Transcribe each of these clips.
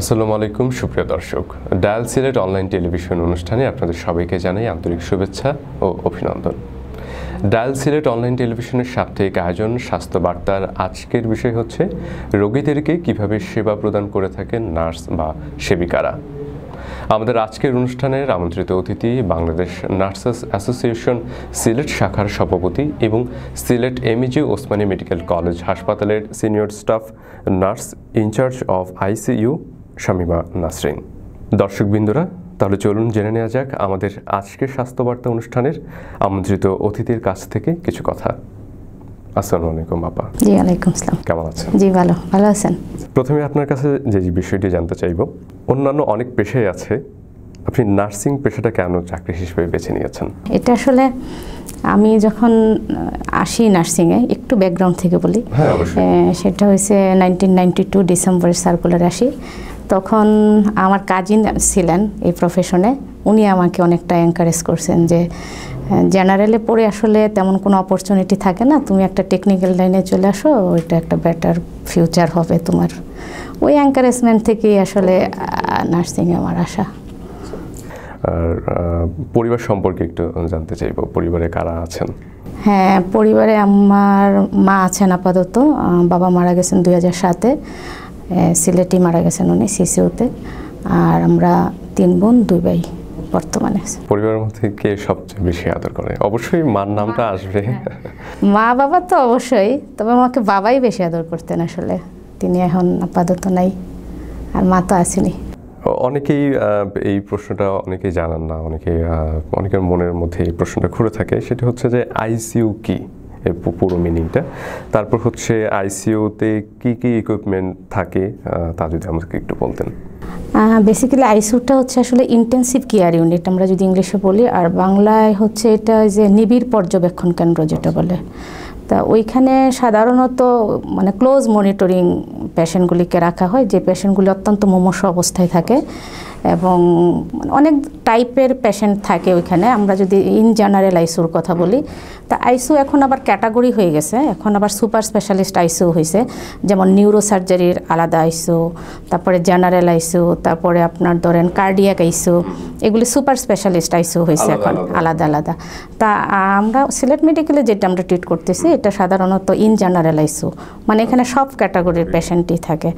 আসসালামু আলাইকুম সুপ্রিয় দর্শক ডায়াল সিলেট অনলাইন টেলিভিশন অনুষ্ঠানে আপনাদের সবাইকে জানাই আন্তরিক শুভেচ্ছা ও অভিনন্দন ডায়াল সিলেট অনলাইন টেলিভিশনের সাপ্তাহিক আয়োজন স্বাস্থ্য বার্তার আজকের বিষয় হচ্ছে রোগীদেরকে কিভাবে সেবা প্রদান করে থাকেন নার্স বা সেবিকারা আমাদের আজকের অনুষ্ঠানের আমন্ত্রিত অতিথি বাংলাদেশ নার্সেস অ্যাসোসিয়েশন সিলেট শাখার সভাপতি এবং Sylhet MAG Osmani medical college হাসপাতালের senior staff nurse in charge of ICU Shamima Nasrin দর্শকবৃন্দরা তাহলে চলুন জেনে নেওয়া যাক আমাদের আজকের স্বাস্থ্যবার্তা অনুষ্ঠানের আমন্ত্রিত অতিথির কাছ থেকে কিছু কথা আসসালামু আলাইকুম আপা জি আলাইকুম আসসালাম কেমন আছেন জি ভালো ভালো আছেন প্রথমে আপনার কাছে যে বিষয়টি জানতে চাইব অন্যান্য অনেক পেশায় আছে আপনি নার্সিং পেশাটা কেন চাকরি হিসেবে বেছে নিয়েছেন এটা আসলে আমি যখন আসি নার্সিংয়ে একটু ব্যাকগ্রাউন্ড থেকে বলি হ্যাঁ, সেটা হয়েছে নাইনটিন নাইনটি টু ডিসেম্বরের সার্কুলার আসি তখন আমার কাজিন ছিলেন এই প্রফেশনে উনি আমাকে অনেকটা এনকারেজ করছেন যে জেনারেলে পড়ে আসলে তেমন কোনো অপরচুনিটি থাকে না তুমি একটা টেকনিক্যাল লাইনে চলে আসো ওইটা একটা বেটার ফিউচার হবে তোমার ওই এনকারেজমেন্ট থেকেই আসলে নার্সিংয়ে আমার আশা আর পরিবার সম্পর্কে একটু জানতে চাইব পরিবারে কারা আছেন হ্যাঁ পরিবারে আমার মা আছেন আপাতত বাবা মারা গেছেন দুই হাজার সাতে সিলেটি মারা গেছেন উনি সিসিউতে আর আমরা তিন বোন দুই ভাই বর্তমানে পরিবারের মধ্যে কে সবচেয়ে বেশি আদর করে অবশ্যই মার নামটা আসবে হ্যাঁ। মা বাবা তো অবশ্যই তবে আমাকে বাবাই বেশি আদর করতেন আসলে তিনি এখন আপাতত নাই আর মা তো আসেনি অনেকেই এই প্রশ্নটা অনেকেই জানান না অনেকে অনেকের মনের মধ্যে এই প্রশ্নটা ঘুরে থাকে সেটি হচ্ছে যে আইসিউ কি এর পুরো মিনিংটা তারপর হচ্ছে আইসিইউতে কি কি ইকুইপমেন্ট থাকে তা যদি আমাকে একটু বলতেন বেসিক্যালি আইসিউটা হচ্ছে আসলে ইন্টেন্সিভ কেয়ার ইউনিট আমরা যদি ইংলিশে বলি আর বাংলায় হচ্ছে এটা যে নিবিড় পর্যবেক্ষণ কেন্দ্র যেটা আচ্ছা। বলে তা ওইখানে সাধারণত মানে ক্লোজ মনিটরিং পেশেন্টগুলিকে রাখা হয় যে পেশেন্টগুলি অত্যন্ত মোমস অবস্থায় থাকে এবং অনেক টাইপের পেশেন্ট থাকে ওইখানে আমরা যদি ইন জেনারেল আইসুর কথা বলি তা আইসু এখন আবার ক্যাটাগরি হয়ে গেছে এখন আবার সুপার স্পেশালিস্ট আইসু হয়েছে যেমন নিউরোসার্জারির আলাদা আইসু তারপরে জেনারেল আইসু তারপরে আপনার ধরেন কার্ডিয়াক আইসু এগুলি সুপার স্পেশালিস্ট আইসু হয়েছে এখন আলাদা আলাদা তা আমরা সিলেট মেডিকেলে যেটা আমরা ট্রিট করতেছি এটা সাধারণত ইন জেনারেল আইসু মানে এখানে সব ক্যাটাগরির পেশেন্টই থাকে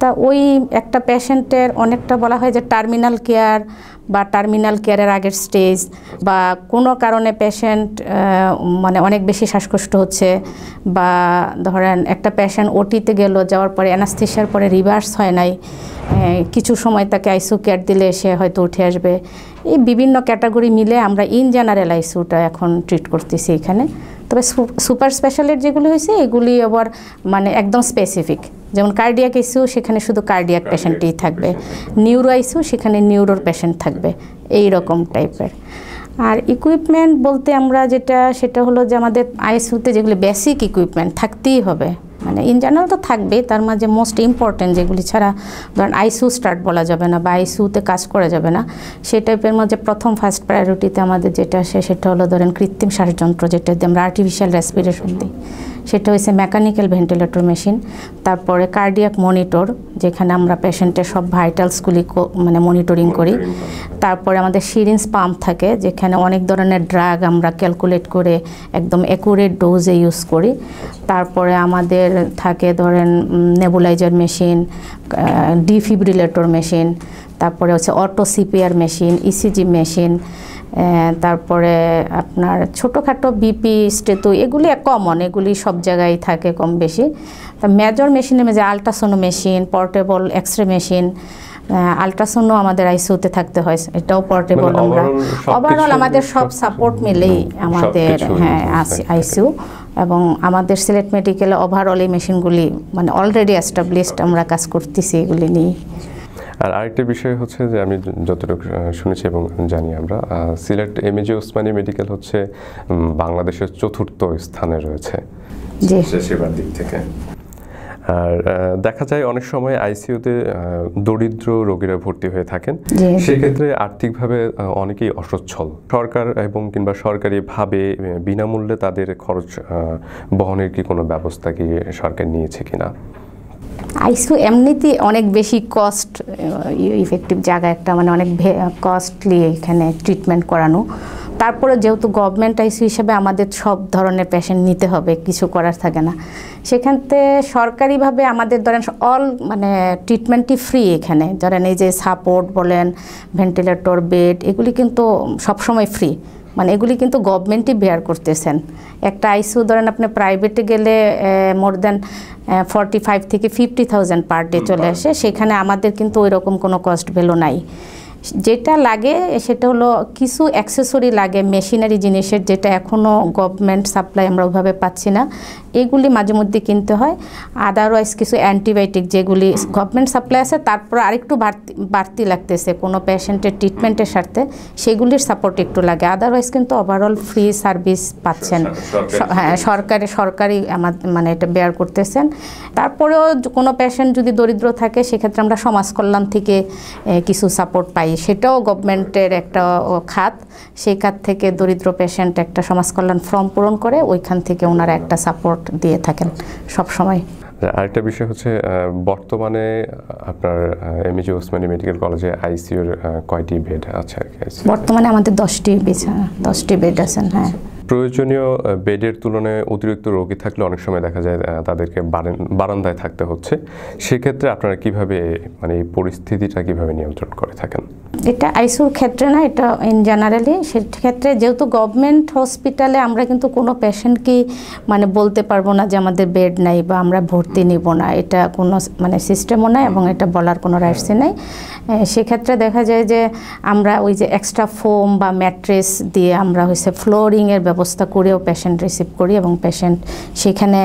তা ওই একটা পেশেন্টের অনেকটা বলা হয় যে টার্গেট টার্মিনাল কেয়ার বা টার্মিনাল কেয়ারের আগের স্টেজ বা কোনো কারণে পেশেন্ট মানে অনেক বেশি শ্বাসকষ্ট হচ্ছে বা ধরেন একটা পেশেন্ট ওটিতে গেল যাওয়ার পরে অ্যানাস্থেশিয়ার পরে রিভার্স হয় নাই কিছু সময় তাকে আইসু কেয়ার দিলে সে হয়তো উঠে আসবে এই বিভিন্ন ক্যাটাগরি মিলে আমরা ইন জেনারেল আইসুটা এখন ট্রিট করতেছি এখানে তবে সুপার স্পেশালের যেগুলি হয়েছে এগুলি আবার মানে একদম স্পেসিফিক যেমন কার্ডিয়াক ইস্যু সেখানে শুধু কার্ডিয়াক পেশেন্টই থাকবে নিউরো ইস্যু সেখানে নিউরোর পেশেন্ট থাকবে এই রকম টাইপের আর ইকুইপমেন্ট বলতে আমরা যেটা সেটা হলো যে আমাদের আইসিউতে যেগুলো বেসিক ইকুইপমেন্ট থাকতেই হবে মানে ইন জেনারেল তো থাকবে তার মাঝে মোস্ট ইম্পর্টেন্ট যেগুলি ছাড়া ধরেন আইসিউ স্টার্ট বলা যাবে না বা আইসিউতে কাজ করা যাবে না সেই টাইপের মধ্যে প্রথম ফার্স্ট প্রায়োরিটিতে আমাদের যেটা আসে সেটা হলো ধরেন কৃত্রিম শ্বাসযন্ত্র যেটা দিয়ে আমরা আর্টিফিশিয়াল রেসপিরেশন দিই সেটা হয়েছে মেকানিক্যাল ভেন্টিলেটর মেশিন তারপরে কার্ডিয়াক মনিটর যেখানে আমরা পেশেন্টের সব ভাইটালসগুলি মানে মনিটরিং করি তারপরে আমাদের সিরিঞ্জ পাম্প থাকে যেখানে অনেক ধরনের ড্রাগ আমরা ক্যালকুলেট করে একদম অ্যাকুরেট ডোজে ইউজ করি তারপরে আমাদের থাকে ধরেন নেবুলাইজার মেশিন ডিফিব্রিলেটর মেশিন তারপরে হচ্ছে auto CPR machine ECG machine তারপরে আপনার ছোটোখাটো বিপি স্টেতু এগুলি কমন এগুলি সব জায়গায় থাকে কম বেশি তা মেজর মেশিনের মেজে আলট্রাসোনো machine portable X ray machine আলট্রাসাউন্ডও আমাদের আইসিউতে থাকতে হয় এটাও পোর্টেবল মানে আমরা ওভারঅল আমাদের সব সাপোর্ট মিলেই আমাদের হ্যাঁ আইসিউ এবং আমাদের সিলেট মেডিকেলে ওভারঅল এই মেশিনগুলি মানে অলরেডি এস্টাবলিশড আমরা কাজ করতেছি এগুলি নিয়ে আর আরেকটা বিষয় হচ্ছে যে আমি যতটুকু শুনেছি এবং জানি আমরা Sylhet M AG Osmani medical হচ্ছে বাংলাদেশের চতুর্থ স্থানে রয়েছে সেবার দিক থেকে আর দেখা যায় অনেক সময় আইসিইউতে দরিদ্র রোগীরা ভর্তি হয়ে থাকেন সেক্ষেত্রে আর্থিকভাবে অনেকেই অসচ্ছল সরকার এবং কিংবা সরকারিভাবে বিনামূল্যে তাদের খরচ বহনের কি কোনো ব্যবস্থা কি সরকার নিয়েছে কিনা আইসিউ এমনিতে অনেক বেশি কস্ট ইফেক্টিভ জায়গা একটা মানে অনেক কস্টলি এখানে ট্রিটমেন্ট করানো তারপরে যেহেতু গভর্নমেন্ট আইসু হিসেবে আমাদের সব ধরনের পেশেন্ট নিতে হবে কিছু করার থাকে না সেখানতে সরকারিভাবে আমাদের ধরেন অল মানে ট্রিটমেন্টই ফ্রি এখানে ধরেন এই যে সাপোর্ট বলেন ভেন্টিলেটর বেড এগুলি কিন্তু সবসময় ফ্রি মানে এগুলি কিন্তু গভর্নমেন্টই বেয়ার করতেছেন একটা আইসিউ ধরেন আপনি প্রাইভেটে গেলে মোর দেন ফর্টি ফাইভ থেকে ফিফটি থাউজেন্ড পার ডে চলে আসে সেখানে আমাদের কিন্তু ওই রকম কোনো কস্ট ভেলো নাই যেটা লাগে সেটা হলো কিছু অ্যাক্সেসরি লাগে মেশিনারি জিনিসের যেটা এখনও গভর্নমেন্ট সাপ্লাই আমরা ওভাবে পাচ্ছি না এগুলি মাঝে মধ্যে কিনতে হয় আদারওয়াইজ কিছু অ্যান্টিবায়োটিক যেগুলি গভর্নমেন্ট সাপ্লাই আছে তারপর আরেকটু বাড়তি বাড়তি লাগতেছে কোনো পেশেন্টের ট্রিটমেন্টের স্বার্থে সেগুলির সাপোর্ট একটু লাগে আদারওয়াইজ কিন্তু ওভারঅল ফ্রি সার্ভিস পাচ্ছেন হ্যাঁ সরকারি সরকারি আমার মানে এটা বেয়ার করতেছেন তারপরেও কোনো পেশেন্ট যদি দরিদ্র থাকে সেক্ষেত্রে আমরা সমাজ কল্যাণ থেকে কিছু সাপোর্ট পাই সেটাও গভর্নমেন্টের একটা খাত সেই খাত থেকে দরিদ্র পেশেন্ট একটা সমাজ কল্যাণ ফর্ম পূরণ করে ওইখান থেকে ওনারা একটা সাপোর্ট দিয়ে থাকেন সব সময় আরেকটা বিষয় হচ্ছে বর্তমানে আপনার এমএজি ওসমানী মেডিকেল কলেজে আইসিইউর কয়টি বেড আছে বর্তমানে আমাদের দশটি বিছানা হ্যাঁ, দশটি বেড আছেন হ্যাঁ প্রয়োজনীয় বেডের তুলনায় অতিরিক্ত রোগী থাকলে অনেক সময় দেখা যায় তাদেরকে বারান্দায় থাকতে হচ্ছে সেক্ষেত্রে আপনারা কিভাবে মানে এই পরিস্থিতিটা কিভাবে নিয়ন্ত্রণ করে থাকেন এটা আইসুর ক্ষেত্রে না এটা ইন জেনারেলি সেক্ষেত্রে যেহেতু গভর্নমেন্ট হসপিটালে আমরা কিন্তু কোনো পেশেন্টকে মানে বলতে পারবো না যে আমাদের বেড নাই বা আমরা ভর্তি নিব না এটা কোনো মানে সিস্টেমও নাই এবং এটা বলার কোনো রাইটসই নাই সেক্ষেত্রে দেখা যায় যে আমরা ওই যে এক্সট্রা ফোম বা ম্যাট্রেস দিয়ে আমরা হয়েছে ফ্লোরিংয়ের ব্যবস্থা করেও পেশেন্ট রিসিভ করি এবং পেশেন্ট সেখানে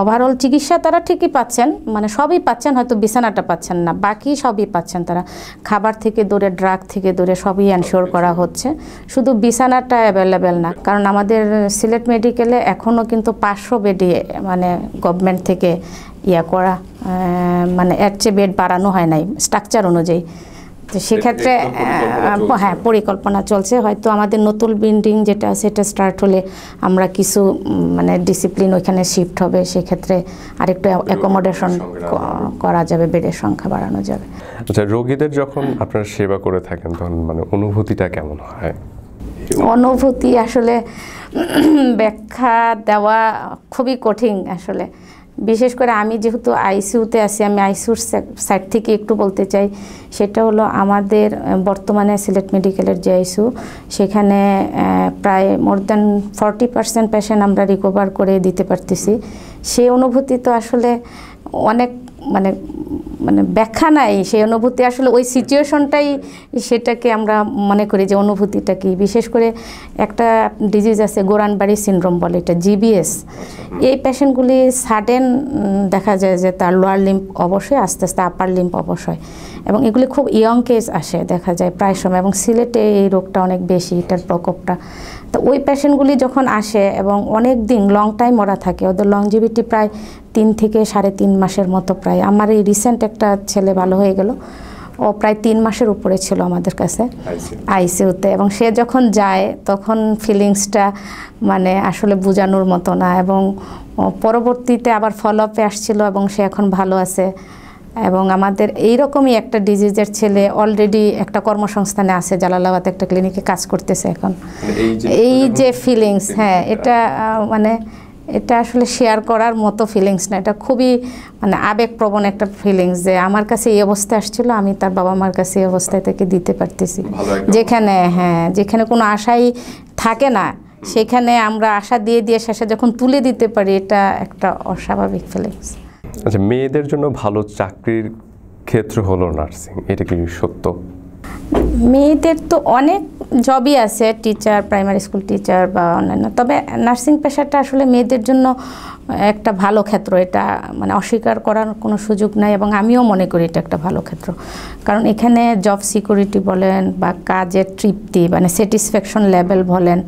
ওভারঅল চিকিৎসা তারা ঠিকই পাচ্ছেন মানে সবই পাচ্ছেন হয়তো বিছানাটা পাচ্ছেন না বাকি সবই পাচ্ছেন তারা খাবার থেকে দূরে ড্রাগ থেকে দূরে সবই এনশিওর করা হচ্ছে শুধু বিছানাটা অ্যাভেলেবেল না কারণ আমাদের সিলেট মেডিকেলে এখনও কিন্তু পাঁচশো বেডে মানে গভর্নমেন্ট থেকে ইয়া করা মানে এর চেয়ে বেড বাড়ানো হয় নাই স্ট্রাকচার অনুযায়ী তো সেক্ষেত্রে হ্যাঁ পরিকল্পনা চলছে হয়তো আমাদের নতুন বিল্ডিং যেটা সেটা স্টার্ট হলে আমরা কিছু মানে ডিসিপ্লিন ওইখানে শিফট হবে সেক্ষেত্রে আরেকটু অ্যাকোমোডেশন আচ্ছা, করা যাবে বেডের সংখ্যা বাড়ানো যাবে আচ্ছা রোগীদের যখন আপনারা সেবা করে থাকেন তখন মানে অনুভূতিটা কেমন হয় অনুভূতি আসলে ব্যাখ্যা দেওয়া খুবই কঠিন আসলে বিশেষ করে আমি যেহেতু আইসিউতে আছি আমি আইসিউর সাইড থেকে একটু বলতে চাই সেটা হলো আমাদের বর্তমানে সিলেট মেডিকেলের যে আইসিউ সেখানে প্রায় more than forty percent patient আমরা রিকভার করে দিতে পারতেছি সেই অনুভূতি তো আসলে অনেক মানে মানে ব্যাখ্যা নাই সেই অনুভূতি আসলে ওই সিচুয়েশনটাই সেটাকে আমরা মনে করি যে অনুভূতিটা কি বিশেষ করে একটা ডিজিজ আছে গোরানবাড়ি সিনড্রোম বলে এটা জিবিএস এই পেশেন্টগুলি সাডেন দেখা যায় যে তার লোয়ার লিম্প অবশ্যই আস্তে আস্তে আপার লিম্প অবশ্যই এবং এগুলি খুব ইয়ং কেস আসে দেখা যায় প্রায় সময় এবং সিলেটে এই রোগটা অনেক বেশি এটার প্রকোপটা তো ওই পেশেন্টগুলি যখন আসে এবং অনেক দিন লং টাইম ওরা থাকে ওদের লংজিভিটি প্রায় তিন থেকে সাড়ে তিন মাসের মতো প্রায় আমার এই রিসেন্ট একটা ছেলে ভালো হয়ে গেল ও প্রায় তিন মাসের উপরে ছিল আমাদের কাছে আইসিউতে এবং সে যখন যায় তখন ফিলিংসটা মানে আসলে বোঝানোর মতো না এবং পরবর্তীতে আবার ফলো আপে আসছিল এবং সে এখন ভালো আছে এবং আমাদের এইরকমই একটা ডিজিজের ছেলে অলরেডি একটা কর্মসংস্থানে আছে জালালাবাদ একটা ক্লিনিকে কাজ করতেছে এখন মানে এই যে ফিলিংস হ্যাঁ এটা মানে এটা আসলে শেয়ার করার মতো ফিলিংস না এটা খুবই মানে আবেগপ্রবণ একটা ফিলিংস যে আমার কাছে এই অবস্থায় আসছিল আমি তার বাবা মার কাছে এই অবস্থায় তাকে দিতে পারতেছি যেখানে হ্যাঁ যেখানে কোনো আশাই থাকে না সেখানে আমরা আশা দিয়ে দিয়ে শেষে যখন তুলে দিতে পারি এটা একটা অস্বাভাবিক ফিলিংস আচ্ছা মেয়েদের জন্য ভালো চাকরির ক্ষেত্র হলো নার্সিং এটা কি সত্য মেয়েদের তো অনেক জবই আছে টিচার প্রাইমারি স্কুল টিচার বা অন্যান্য তবে নার্সিং পেশাটা আসলে মেয়েদের জন্য একটা ভালো ক্ষেত্র এটা মানে অস্বীকার করার কোনো সুযোগ নাই এবং আমিও মনে করি এটা একটা ভালো ক্ষেত্র কারণ এখানে জব সিকিউরিটি বলেন বা কাজের তৃপ্তি মানে স্যাটিসফ্যাকশন লেভেল বলেন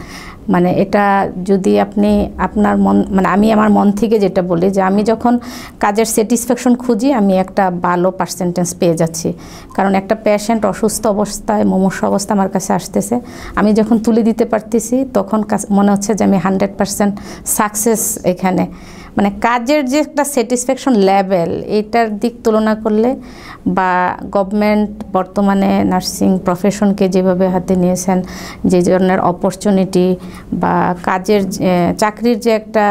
মানে এটা যদি আপনি আপনার মন মানে আমি আমার মন থেকে যেটা বলি যে আমি যখন কাজের স্যাটিসফ্যাকশন খুঁজি আমি একটা ভালো পার্সেন্টেজ পেয়ে যাচ্ছি কারণ একটা পেশেন্ট অসুস্থ অবস্থায় মমস্য অবস্থা আমার কাছে আসতেছে আমি যখন তুলে দিতে পারতেছি তখন মনে হচ্ছে যে আমি হান্ড্রেড পার্সেন্ট সাকসেস এখানে মানে কাজের যে একটা স্যাটিসফ্যাকশন লেভেল এটার দিক তুলনা করলে বা গভর্নমেন্ট বর্তমানে নার্সিং প্রফেশনকে যেভাবে হাতে নিয়েছেন যে ধরনের অপরচুনিটি বা কাজের চাকরির যে একটা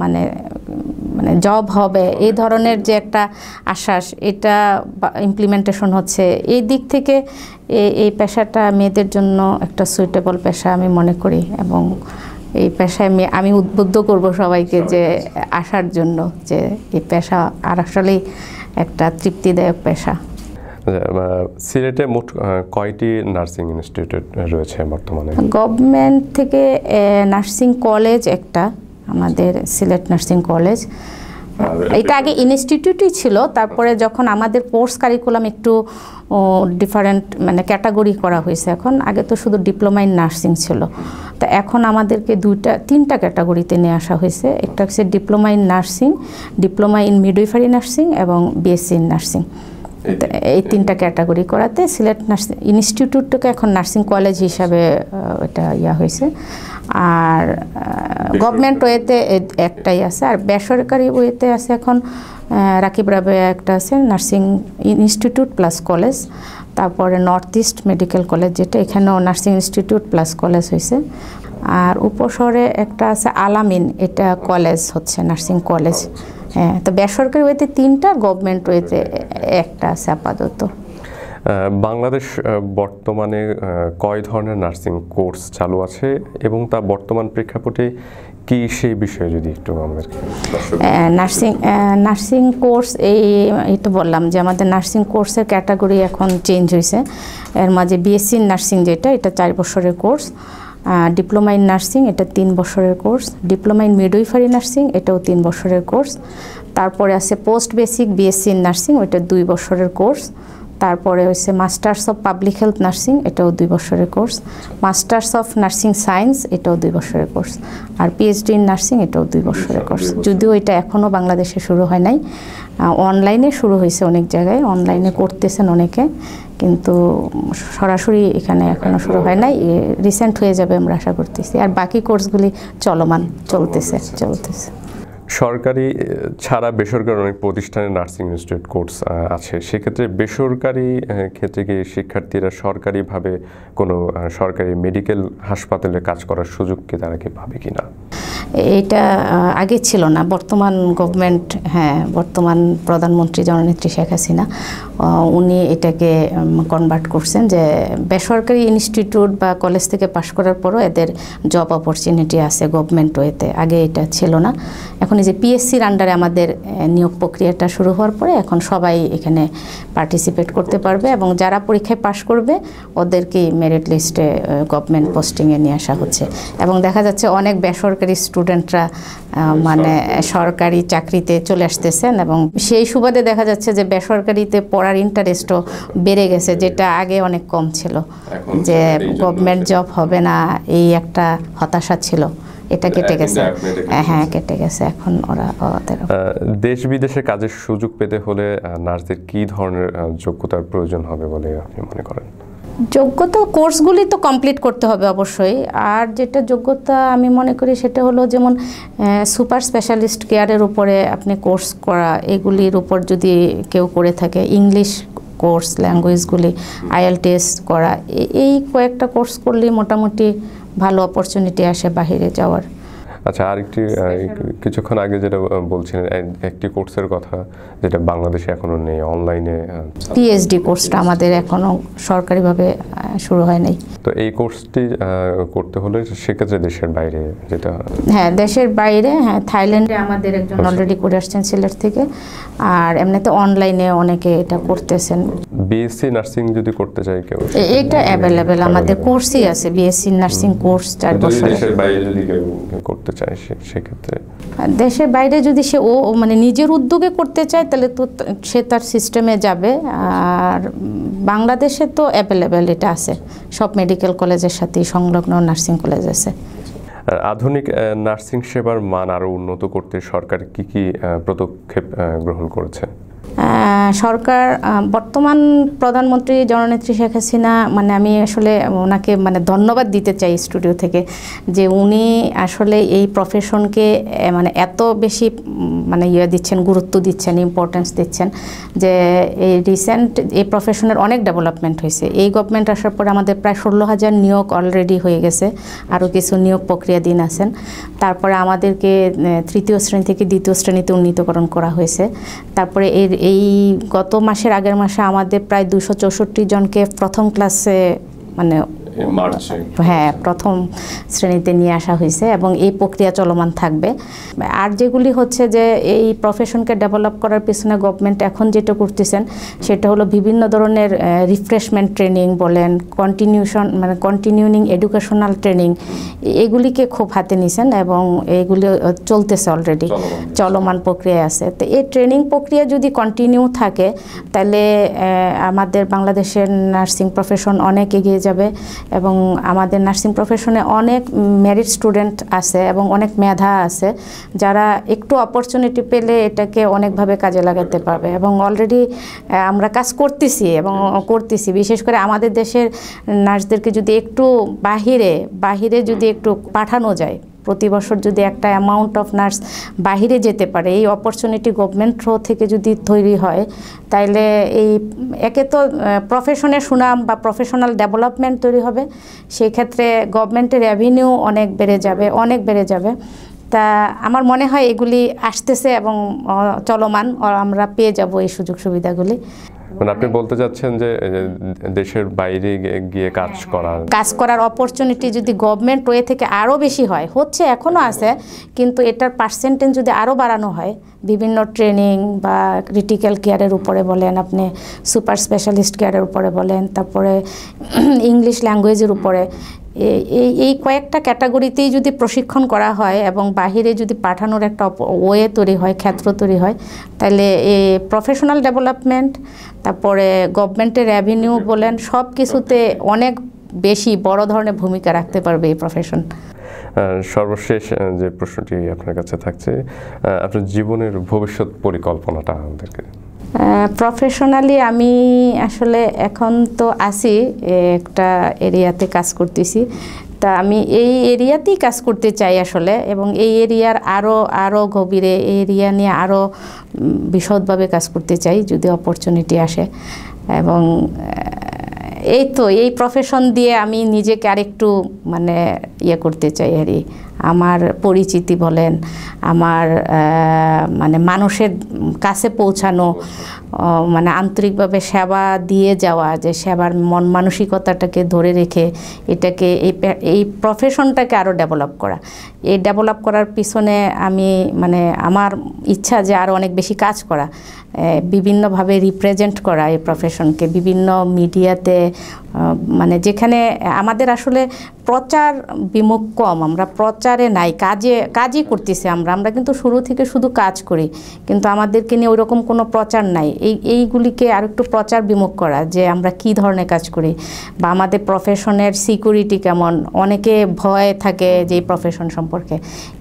মানে মানে জব হবে এই ধরনের যে একটা আশ্বাস এটা ইমপ্লিমেন্টেশন হচ্ছে এই দিক থেকে এই পেশাটা মেয়েদের জন্য একটা সুইটেবল পেশা আমি মনে করি এবং এই পেশায় আমি উদ্বুদ্ধ করব সবাইকে যে আসার জন্য যে এই পেশা আর আসলেই একটা তৃপ্তিদায়ক পেশা আচ্ছা, সিলেটে মোট কয়টি নার্সিং ইনস্টিটিউট রয়েছে বর্তমানে গভর্নমেন্ট থেকে নার্সিং কলেজ একটা আমাদের সিলেট নার্সিং কলেজ এটা আগে ইনস্টিটিউটই ছিল তারপরে যখন আমাদের কোর্স কারিকুলাম একটু ডিফারেন্ট মানে ক্যাটাগরি করা হয়েছে এখন আগে তো শুধু ডিপ্লোমা ইন নার্সিং ছিল তা এখন আমাদেরকে দুইটা তিনটা ক্যাটাগরিতে নিয়ে আসা হয়েছে একটা হচ্ছে diploma in nursing diploma in midwifery nursing এবং বিএসসি ইন নার্সিং এই তিনটা ক্যাটাগরি করাতে সিলেট নার্সিং ইনস্টিটিউটটাকে এখন নার্সিং কলেজ হিসাবে এটা ইয়া হয়েছে আর গভর্নমেন্ট ওয়েতে একটাই আছে আর বেসরকারি ওয়েতে আছে এখন রাকিব রাবে একটা আছে নার্সিং ইনস্টিটিউট প্লাস কলেজ তারপরে নর্থ ইস্ট মেডিকেল কলেজ যেটা এখানেও নার্সিং ইনস্টিটিউট প্লাস কলেজ হয়েছে আর উপশহরে একটা আছে আলামিন এটা কলেজ হচ্ছে নার্সিং কলেজ হ্যাঁ তো বেসরকারি ওয়েতে তিনটা গভর্নমেন্ট ওয়েতে একটা আছে আপাতত বাংলাদেশ বর্তমানে কয় ধরনের নার্সিং কোর্স চালু আছে এবং তা বর্তমান প্রেক্ষাপটে কি সেই বিষয়ে যদি একটু আমাদেরকে নার্সিং নার্সিং কোর্স এই এই তো বললাম যে আমাদের নার্সিং কোর্সের ক্যাটাগরি এখন চেঞ্জ হয়েছে এর মাঝে বিএসসি নার্সিং যেটা এটা চার বছরের কোর্স ডিপ্লোমা ইন নার্সিং এটা তিন বছরের course diploma in midwifery nursing এটাও তিন বছরের কোর্স তারপরে আছে post basic BSc in nursing ওইটা দুই বছরের কোর্স তারপরে হচ্ছে masters of public health nursing এটাও দুই বছরের course masters of nursing science এটাও দুই বছরের কোর্স আর পিএইচডি ইন নার্সিং এটাও দুই বছরের কোর্স যদিও এটা এখনও বাংলাদেশে শুরু হয় নাই অনলাইনে শুরু হয়েছে অনেক জায়গায় অনলাইনে করতেছেন অনেকে কিন্তু সরাসরি এখানে এখনও শুরু হয় নাই রিসেন্ট হয়ে যাবে আমরা আশা করতেছি আর বাকি কোর্সগুলি চলমান চলতেছে চলতেছে সরকারি ছাড়া বেসরকারি অনেক প্রতিষ্ঠানে নার্সিং ইনস্টিটিউট কোর্স আছে সেক্ষেত্রে বেসরকারি ক্ষেত্রে গিয়ে শিক্ষার্থীরা সরকারিভাবে কোনো সরকারি মেডিকেল হাসপাতালে কাজ করার সুযোগ কি তারা কি পাবে কি না এটা আগে ছিল না বর্তমান গভর্নমেন্ট হ্যাঁ বর্তমান প্রধানমন্ত্রী জননেত্রী শেখ হাসিনা উনি এটাকে কনভার্ট করছেন যে বেসরকারি ইনস্টিটিউট বা কলেজ থেকে পাশ করার পরও এদের জব অপরচুনিটি আছে গভর্নমেন্ট ওয়েতে আগে এটা ছিল না এখন এই যে পিএসসির আন্ডারে আমাদের নিয়োগ প্রক্রিয়াটা শুরু হওয়ার পরে এখন সবাই এখানে পার্টিসিপেট করতে পারবে এবং যারা পরীক্ষায় পাশ করবে ওদেরকেই মেরিট লিস্টে গভর্নমেন্ট পোস্টিংয়ে নিয়ে আসা হচ্ছে এবং দেখা যাচ্ছে অনেক বেসরকারি স্টুডেন্ট স্টুডেন্টরা মানে সরকারি চাকরিতে চলে আসতেছেন এবং সেই সুবাদে দেখা যাচ্ছে যে বেসরকারিতে পড়ার ইন্টারেস্টও বেড়ে গেছে যেটা আগে অনেক কম ছিল যে গভর্নমেন্ট জব হবে না এই একটা হতাশা ছিল এটা কেটে গেছে হ্যাঁ কেটে গেছে এখন ওরা দেশ বিদেশে কাজের সুযোগ পেতে হলে নার্সদের কি ধরনের যোগ্যতার প্রয়োজন হবে বলে আপনি মনে করেন যোগ্যতা কোর্সগুলি তো কমপ্লিট করতে হবে অবশ্যই আর যেটা যোগ্যতা আমি মনে করি সেটা হলো যেমন সুপার স্পেশালিস্ট কেয়ারের উপরে আপনি কোর্স করা এগুলির উপর যদি কেউ করে থাকে ইংলিশ কোর্স ল্যাঙ্গুয়েজগুলি আইএলটিএস করা এই কয়েকটা কোর্স করলে মোটামুটি ভালো অপরচুনিটি আসে বাহিরে যাওয়ার আচ্ছা আরেকটি কিছুক্ষণ আগে যেটা বলছিলেন একটি কোর্সের কথা যেটা বাংলাদেশে এখনো নেই অনলাইনে পিএইচডি কোর্সটা আমাদের এখনো সরকারিভাবে শুরু হয় নাই তো এই কোর্সটি করতে হলে সেক্ষেত্রে দেশের বাইরে যেটা হ্যাঁ দেশের বাইরে হ্যাঁ থাইল্যান্ডে আমাদের একজন অলরেডি আচ্ছা। করে আসছেন সিলেট থেকে আর এমনিতে অনলাইনে অনেকে এটা করতেছেন বিএসসি নার্সিং যদি করতে চাই কেউ এটা অ্যাভেলেবেল আমাদের কোর্সই আছে বিএসসি নার্সিং কোর্স চার বছরের বাইরে যদি কেউ করতে করতে চায় সেক্ষেত্রে দেশের বাইরে যদি সে ও মানে নিজের উদ্যোগে করতে চায় তাহলে তো সে তার সিস্টেমে যাবে আর বাংলাদেশে তো অ্যাভেলেবেল এটা আছে সব মেডিকেল কলেজের সাথেই সংলগ্ন নার্সিং কলেজ আছে আধুনিক নার্সিং সেবার মান আরও উন্নত করতে সরকার কি কি পদক্ষেপ গ্রহণ করেছে সরকার বর্তমান প্রধানমন্ত্রী জননেত্রী শেখ হাসিনা মানে আমি আসলে ওনাকে মানে ধন্যবাদ দিতে চাই স্টুডিও থেকে যে উনি আসলে এই প্রফেশনকে মানে এত বেশি মানে ইয়ে দিচ্ছেন গুরুত্ব দিচ্ছেন ইম্পর্টেন্স দিচ্ছেন যে এই রিসেন্ট এই প্রফেশনের অনেক ডেভেলপমেন্ট হয়েছে এই গভর্নমেন্ট আসার পরে আমাদের প্রায় ষোলো হাজার নিয়োগ অলরেডি হয়ে গেছে আরও কিছু নিয়োগ প্রক্রিয়া দিন আছেন তারপরে আমাদেরকে তৃতীয় শ্রেণী থেকে দ্বিতীয় শ্রেণীতে উন্নীতকরণ করা হয়েছে তারপরে এই এই গত মাসের আগের মাসে আমাদের প্রায় দুশো চৌষট্টি জনকে প্রথম ক্লাসে মানে হ্যাঁ প্রথম শ্রেণীতে নিয়ে আসা হয়েছে এবং এই প্রক্রিয়া চলমান থাকবে আর যেগুলি হচ্ছে যে এই প্রফেশনকে ডেভেলপ করার পিছনে গভর্নমেন্ট এখন যেটা করতেছেন সেটা হলো বিভিন্ন ধরনের রিফ্রেশমেন্ট ট্রেনিং বলেন কন্টিনিউশন মানে কন্টিনিউনিং এডুকেশনাল ট্রেনিং এগুলিকে খুব হাতে নিছেন এবং এগুলি চলতেছে অলরেডি চলমান প্রক্রিয়া আছে তো এই ট্রেনিং প্রক্রিয়া যদি কন্টিনিউ থাকে তাহলে আমাদের বাংলাদেশের নার্সিং প্রফেশন অনেক এগিয়ে যাবে এবং আমাদের নার্সিং প্রফেশনে অনেক মেরিট স্টুডেন্ট আছে এবং অনেক মেধা আছে যারা একটু অপরচুনিটি পেলে এটাকে অনেকভাবে কাজে লাগাতে পারবে এবং অলরেডি আমরা কাজ করতেছি এবং করতেছি বিশেষ করে আমাদের দেশের নার্সদেরকে যদি একটু বাহিরে বাহিরে যদি একটু পাঠানো যায় প্রতি বছর যদি একটা অ্যামাউন্ট অফ নার্স বাহিরে যেতে পারে এই অপরচুনিটি গভর্নমেন্ট থ্রো থেকে যদি তৈরি হয় তাইলে এই একে তো প্রফেশনের সুনাম বা প্রফেশনাল ডেভেলপমেন্ট তৈরি হবে সেই ক্ষেত্রে গভর্নমেন্টের রেভিনিউ অনেক বেড়ে যাবে অনেক বেড়ে যাবে তা আমার মনে হয় এগুলি আসতেছে এবং চলমান আমরা পেয়ে যাব এই সুযোগ সুবিধাগুলি মানে আপনি বলতে চাচ্ছেন যে দেশের বাইরে গিয়ে কাজ হ্যাঁ, হ্যাঁ। করা কাজ করার অপরচুনিটি যদি গভর্নমেন্ট ওয়ে থেকে আরও বেশি হয় হচ্ছে এখনও আছে কিন্তু এটার পার্সেন্টেজ যদি আরও বাড়ানো হয় বিভিন্ন ট্রেনিং বা ক্রিটিক্যাল কেয়ারের উপরে বলেন আপনি সুপার স্পেশালিস্ট কেয়ারের উপরে বলেন তারপরে ইংলিশ ল্যাঙ্গুয়েজের উপরে এই এই কয়েকটা ক্যাটাগরিতেই যদি প্রশিক্ষণ করা হয় এবং বাহিরে যদি পাঠানোর একটা ওয়ে তৈরি হয় ক্ষেত্র তৈরি হয় তাহলে প্রফেশনাল ডেভেলপমেন্ট তারপরে গভর্নমেন্টের রেভিনিউ বলেন সব কিছুতে অনেক বেশি বড় ধরনের ভূমিকা রাখতে পারবে এই প্রফেশন সর্বশেষ যে প্রশ্নটি আপনার কাছে থাকছে আপনার জীবনের ভবিষ্যৎ পরিকল্পনাটা আমাদেরকে প্রফেশনালি আমি আসলে এখন তো আছি একটা এরিয়াতে কাজ করতেছি তা আমি এই এরিয়াতেই কাজ করতে চাই আসলে এবং এই এরিয়ার আরও আরও গভীরে এই এরিয়া নিয়ে আরও বিশদভাবে কাজ করতে চাই যদি অপরচুনিটি আসে এবং এই তো এই প্রফেশন দিয়ে আমি নিজেকে আরেকটু মানে ইয়ে করতে চাই আর আমার পরিচিতি বলেন আমার মানে মানুষের কাছে পৌঁছানো মানে আন্তরিকভাবে সেবা দিয়ে যাওয়া যে সেবার মন মানসিকতাটাকে ধরে রেখে এটাকে এই এই প্রফেশনটাকে আরও ডেভেলপ করা এই ডেভেলপ করার পিছনে আমি মানে আমার ইচ্ছা যে আরও অনেক বেশি কাজ করা বিভিন্নভাবে রিপ্রেজেন্ট করা এই প্রফেশনকে বিভিন্ন মিডিয়াতে মানে যেখানে আমাদের আসলে প্রচার বিমুখ কম আমরা প্রচারে নাই কাজে কাজই করতেছি আমরা আমরা কিন্তু শুরু থেকে শুধু কাজ করি কিন্তু আমাদেরকে নিয়ে ওইরকম কোনো প্রচার নাই এই এইগুলিকে আর একটু প্রচার বিমুখ করা যে আমরা কি ধরনের কাজ করি বা আমাদের প্রফেশনের সিকিউরিটি কেমন অনেকে ভয় থাকে যে প্রফেশন সম্পর্কে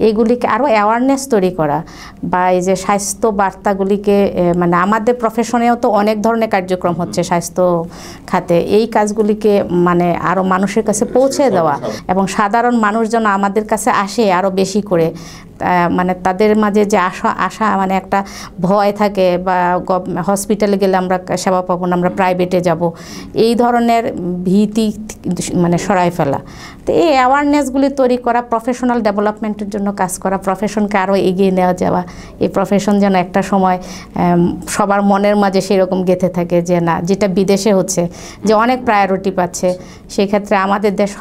এইগুলিকে আরও অ্যাওয়ারনেস তৈরি করা বা এই যে স্বাস্থ্য বার্তাগুলিকে মানে আমাদের প্রফেশনেও তো অনেক ধরনের কার্যক্রম হচ্ছে স্বাস্থ্য খাতে এই কাজগুলিকে মানে আরও মানুষের কাছে পৌঁছে দেওয়া এবং সাধারণ সাধারণ মানুষ যেন আমাদের কাছে আসে আরও বেশি করে মানে তাদের মাঝে যে আশা আশা মানে একটা ভয় থাকে বা হসপিটালে গেলে আমরা সেবা পাবো না আমরা প্রাইভেটে যাব এই ধরনের ভীতি মানে সরাই ফেলা তো এই অ্যাওয়ারনেসগুলি তৈরি করা প্রফেশনাল ডেভেলপমেন্টের জন্য কাজ করা প্রফেশনকে আরও এগিয়ে নেওয়া যাওয়া এই প্রফেশন যেন একটা সময় সবার মনের মাঝে সেরকম গেঁথে থাকে যে না যেটা বিদেশে হচ্ছে যে অনেক প্রায়োরিটি পাচ্ছে সেক্ষেত্রে আমাদের দেশ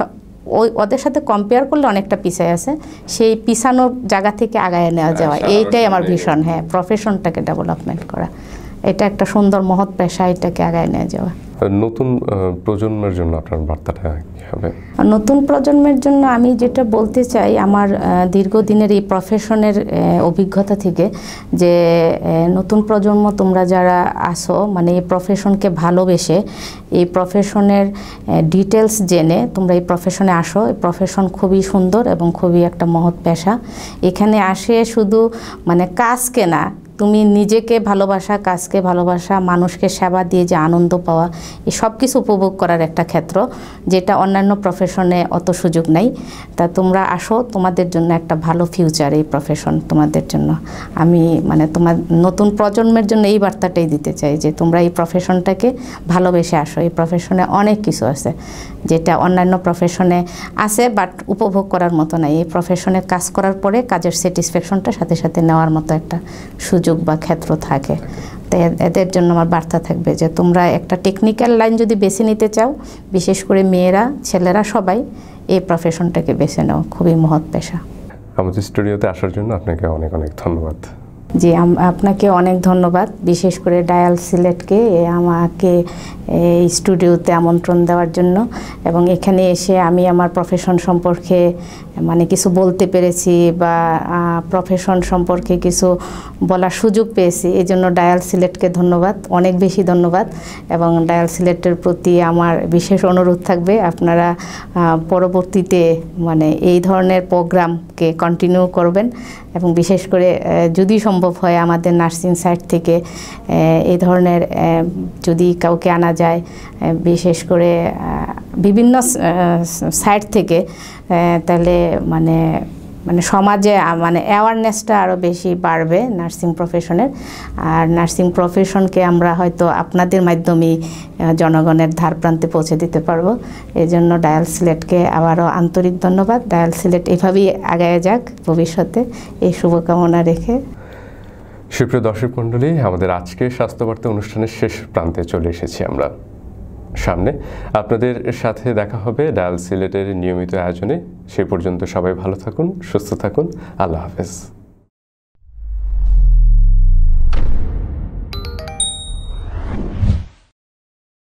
ওই ওদের সাথে কম্পেয়ার করলে অনেকটা পিছিয়ে আছে সেই পিছানো জায়গা থেকে আগায় নেওয়া হ্যাঁ, যাওয়া এইটাই আমার ভীষণ হ্যাঁ প্রফেশনটাকে ডেভেলপমেন্ট করা এটা একটা সুন্দর মহৎ পেশা এটাকে আগায় নেওয়া যাওয়া নতুন প্রজন্মের জন্য আপনার বার্তাটা কি হবে নতুন প্রজন্মের জন্য আমি যেটা বলতে চাই আমার দীর্ঘদিনের এই প্রফেশনের অভিজ্ঞতা থেকে যে নতুন প্রজন্ম তোমরা যারা আসো মানে এই প্রফেশনকে ভালোবেসে এই প্রফেশনের ডিটেলস জেনে তোমরা এই প্রফেশনে আসো এই প্রফেশন খুবই সুন্দর এবং খুবই একটা মহৎ পেশা এখানে আসে শুধু মানে কাজকে না তুমি নিজেকে ভালোবাসা কাজকে ভালোবাসা মানুষকে সেবা দিয়ে যে আনন্দ পাওয়া এই সব কিছু উপভোগ করার একটা ক্ষেত্র যেটা অন্যান্য প্রফেশনে অত সুযোগ নাই তা তোমরা আসো তোমাদের জন্য একটা ভালো ফিউচার এই প্রফেশন তোমাদের জন্য আমি মানে তোমার নতুন প্রজন্মের জন্য এই বার্তাটাই দিতে চাই যে তোমরা এই প্রফেশনটাকে ভালোবেসে আসো এই প্রফেশনে অনেক কিছু আছে যেটা অন্যান্য প্রফেশনে আছে বাট উপভোগ করার মতো নাই এই প্রফেশনে কাজ করার পরে কাজের স্যাটিসফ্যাকশনটা সাথে সাথে নেওয়ার মতো একটা সুযোগ সুযোগ বা ক্ষেত্র থাকে তাই এদের জন্য আমার বার্তা থাকবে যে তোমরা একটা টেকনিক্যাল লাইন যদি বেছে নিতে চাও বিশেষ করে মেয়েরা ছেলেরা সবাই এই প্রফেশনটাকে বেছে নাও খুবই মহৎ পেশা আমাদের স্টুডিওতে আসার জন্য আপনাকে অনেক অনেক ধন্যবাদ জি আপনাকে অনেক ধন্যবাদ বিশেষ করে ডায়াল সিলেটকে আমাকে এই স্টুডিওতে আমন্ত্রণ দেওয়ার জন্য এবং এখানে এসে আমি আমার প্রফেশন সম্পর্কে মানে কিছু বলতে পেরেছি বা প্রফেশন সম্পর্কে কিছু বলার সুযোগ পেয়েছি এই জন্য ডায়াল সিলেটকে ধন্যবাদ অনেক বেশি ধন্যবাদ এবং ডায়াল সিলেটের প্রতি আমার বিশেষ অনুরোধ থাকবে আপনারা পরবর্তীতে মানে এই ধরনের প্রোগ্রামকে কন্টিনিউ করবেন এবং বিশেষ করে যদি সম্ভব সম্ভব হয় আমাদের নার্সিং সাইট থেকে এই ধরনের যদি কাউকে আনা যায় বিশেষ করে বিভিন্ন সাইট থেকে তাহলে মানে মানে সমাজে মানে অ্যাওয়ারনেসটা আরও বেশি বাড়বে নার্সিং প্রফেশনের আর নার্সিং প্রফেশনকে আমরা হয়তো আপনাদের মাধ্যমেই জনগণের ধার প্রান্তে পৌঁছে দিতে পারবো এই জন্য ডায়াল সিলেটকে আবারও আন্তরিক ধন্যবাদ ডায়াল সিলেট এভাবেই আগায় যাক ভবিষ্যতে এই শুভকামনা রেখে সুপ্রিয় দর্শক মণ্ডলী আমাদের আজকের স্বাস্থ্যবার্তা অনুষ্ঠানের শেষ প্রান্তে চলে এসেছি আমরা সামনে আপনাদের সাথে দেখা হবে ডায়াল সিলেটের নিয়মিত আয়োজনে সে পর্যন্ত সবাই ভালো থাকুন সুস্থ থাকুন আল্লাহ হাফেজ